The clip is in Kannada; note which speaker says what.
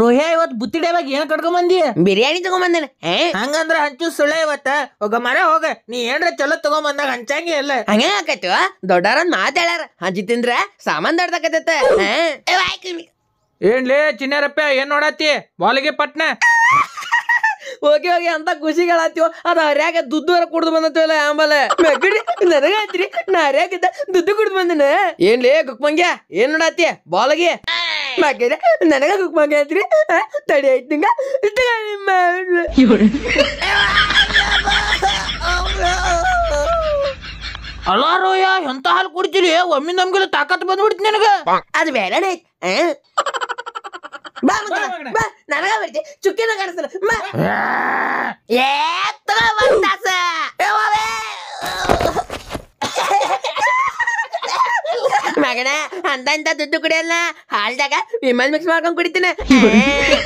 Speaker 1: ರೋಹ್ಯಾ ಇವತ್ ಬುತ್ತಿ ಡೇಬಾಗ ಏನ್ ಕಟ್ಕೊಂಬಂದಿ ಬಿರಿಯಾನಿ ತಗೊಂಬಂದೇನ ಹಂಗಂದ್ರ ಹಂಚು ಸುಳ್ಳ ಇವತ್ತ ಹೋಗ ಮರ ಹೋಗ ನೀ ಏನ್ರ ಚಲೋ ತಗೊಂಬಂದಾಗ ಹಂಚಂಗೆ ಇಲ್ಲ ಹಂಗೆ ಆಕೈತಿ ದೊಡ್ಡಾರ ಮಾತಾಡ್ಯಾರ ಹಂಚಿ ತಿಂದ್ರ ಸಾಮಾನ್ ದೊಡ್ಡದಾಕತ್ತ ಏನ್ಲೇ ಚಿನ್ನರಪ್ಪ ಏನ್ ನೋಡತ್ತಿ ಬಾಲಿಗೆ ಪಟ್ನ
Speaker 2: ಹೋಗಿ ಹೋಗಿ ಅಂತ ಖುಷಿಗಳಾತಿವ ಅದ ಹರ್ಯಾಗ ದುಡ್ಡು ಹೊರ ಕುಡ್ದು ಬಂದತಿವಲ್ಲ ಆಂಬಲೆ ಮೆಗಡಿ ನನಗಾತ್ರಿ ನಾ ಹರ್ಯಾಗಿದ್ದ ದುಡ್ಡು ಕುಡ್ದು ಬಂದಿನ ಏನ್ಲೇ ಗುಕ್ಮಂಗ್ಯ ಏನ್ ನೋಡತ್ತಿ ಬಾಲಗೆ ಮಗನೆ ನನಗ ಕುಕ್ ಮಗ ಐತ್ರಿ ತಡಿ ಐತಂಗ
Speaker 3: ಅಲಾರೋ ಯಾ ಎಂತ ಹಾಲು ಕುಡಿತಿಲಿ ಒಮ್ಮೆ ನಮ್ಗೆಲ್ಲ ತಾಕತ್ ಬಂದ್ಬಿಡ್ತಿ ನನಗ ಅದು ಬೇಡನೆ ಬಾ
Speaker 4: ನನಗ ಬರ್ತಿ ಚುಕ್ಕಿನ ಕಾಣಿಸಲ್ಲ ಏ ಮಗನ ಅಂತ ಇಂತ ದುಡ್ಡು ಕುಡಿಯಲ್ಲ ಹಾಲ್ದಾಗ ವಿಮಲ್ ಮಿಕ್ಸ್ ಮಾಡ್ಕೊಂಡು ಕುಡಿತೀನಿ